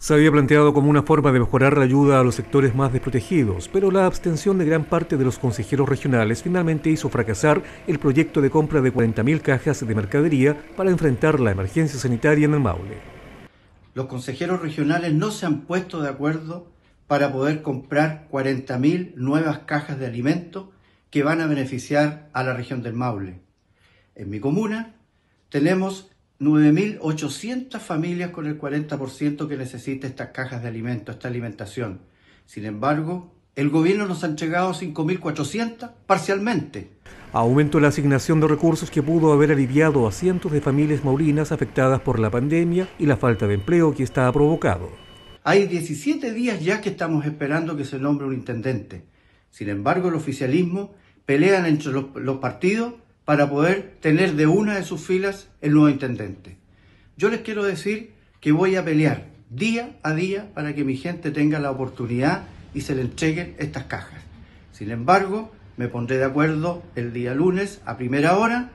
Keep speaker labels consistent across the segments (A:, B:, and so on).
A: Se había planteado como una forma de mejorar la ayuda a los sectores más desprotegidos, pero la abstención de gran parte de los consejeros regionales finalmente hizo fracasar el proyecto de compra de 40.000 cajas de mercadería para enfrentar la emergencia sanitaria en el Maule.
B: Los consejeros regionales no se han puesto de acuerdo para poder comprar 40.000 nuevas cajas de alimentos que van a beneficiar a la región del Maule. En mi comuna tenemos 9.800 familias con el 40% que necesita estas cajas de alimentos, esta alimentación. Sin embargo, el gobierno nos ha entregado 5.400 parcialmente.
A: Aumento de la asignación de recursos que pudo haber aliviado a cientos de familias maurinas afectadas por la pandemia y la falta de empleo que
B: está provocado. Hay 17 días ya que estamos esperando que se nombre un intendente. Sin embargo, el oficialismo pelean entre los partidos para poder tener de una de sus filas el nuevo intendente. Yo les quiero decir que voy a pelear día a día para que mi gente tenga la oportunidad y se le entreguen estas cajas. Sin embargo, me pondré de acuerdo el día lunes a primera hora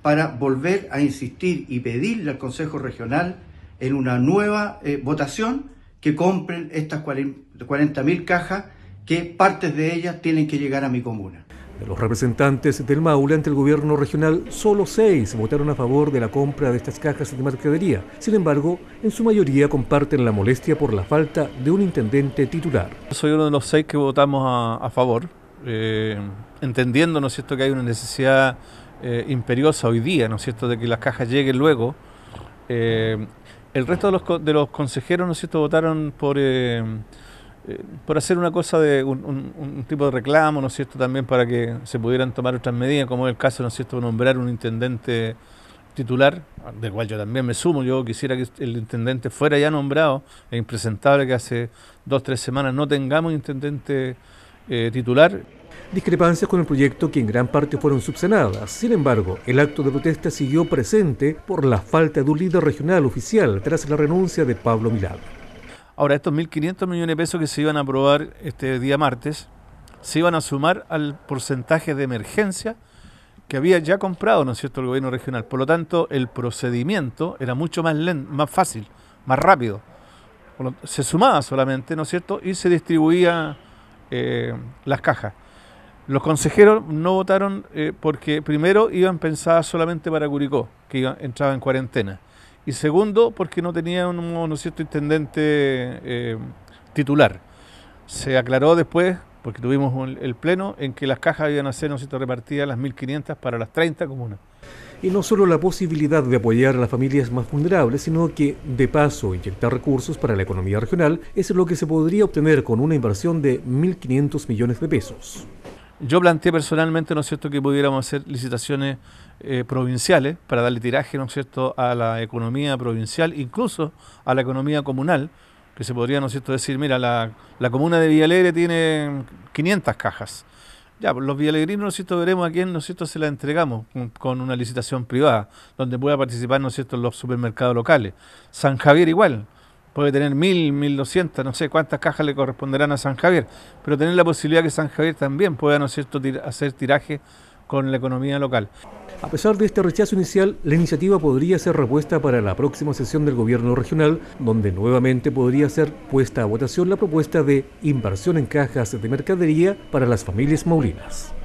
B: para volver a insistir y pedirle al Consejo Regional en una nueva eh, votación que compren estas 40.000 cajas que partes de ellas tienen que llegar a mi comuna.
A: De los representantes del Maule ante el gobierno regional, solo seis votaron a favor de la compra de estas cajas de mercadería. Sin embargo, en su mayoría comparten la molestia por la falta de un intendente titular.
C: Soy uno de los seis que votamos a, favor, eh, entendiendo, ¿no es cierto?, que hay una necesidad eh, imperiosa hoy día, ¿no es cierto?, de que las cajas lleguen luego. Eh, el resto de los, consejeros, ¿no es cierto?, votaron por eh, por hacer una cosa de un, tipo de reclamo, ¿no es cierto?, también para que se pudieran tomar otras medidas, como es el caso, ¿no es cierto?, nombrar un intendente titular, del cual yo también me sumo, yo quisiera que el intendente fuera ya nombrado, es impresentable que hace dos, tres semanas no tengamos intendente eh,
A: titular. Discrepancias con el proyecto que en gran parte fueron subsanadas. Sin embargo, el acto de protesta siguió presente por la falta de un líder regional oficial tras la renuncia de Pablo Milagro.
C: Ahora, estos 1.500 millones de pesos que se iban a aprobar este día martes, se iban a sumar al porcentaje de emergencia que había ya comprado, ¿no es cierto?, el gobierno regional. Por lo tanto, el procedimiento era mucho más, lento, más fácil, más rápido. Se sumaba solamente, ¿no es cierto?, y se distribuía eh, las cajas. Los consejeros no votaron eh, porque primero iban pensadas solamente para Curicó, que entraba en cuarentena y segundo porque no tenía un, cierto intendente eh, titular. Se aclaró después, porque tuvimos el pleno, en que las cajas iban a ser ¿no repartidas las 1.500 para las 30 comunas.
A: Y no solo la posibilidad de apoyar a las familias más vulnerables, sino que, de paso, inyectar recursos para la economía regional es lo que se podría obtener con una inversión de 1.500 millones de pesos.
C: Yo planteé personalmente, ¿no cierto?, que pudiéramos hacer licitaciones eh, provinciales para darle tiraje, ¿no es cierto?, a la economía provincial, incluso a la economía comunal, que se podría, ¿no es cierto?, decir, mira, la, comuna de Villalegre tiene 500 cajas. Ya, pues, los villalegrinos, ¿no es cierto?, veremos a quién, ¿no es cierto?, se la entregamos con, una licitación privada, donde pueda participar, ¿no es cierto?, los supermercados locales. San Javier igual, puede tener mil, mil no sé cuántas cajas le corresponderán a San Javier, pero tener la posibilidad que San Javier también pueda, ¿no es cierto?, hacer tiraje con la economía local.
A: A pesar de este rechazo inicial, la iniciativa podría ser repuesta para la próxima sesión del gobierno regional, donde nuevamente podría ser puesta a votación la propuesta de inversión en cajas de mercadería para las familias maulinas.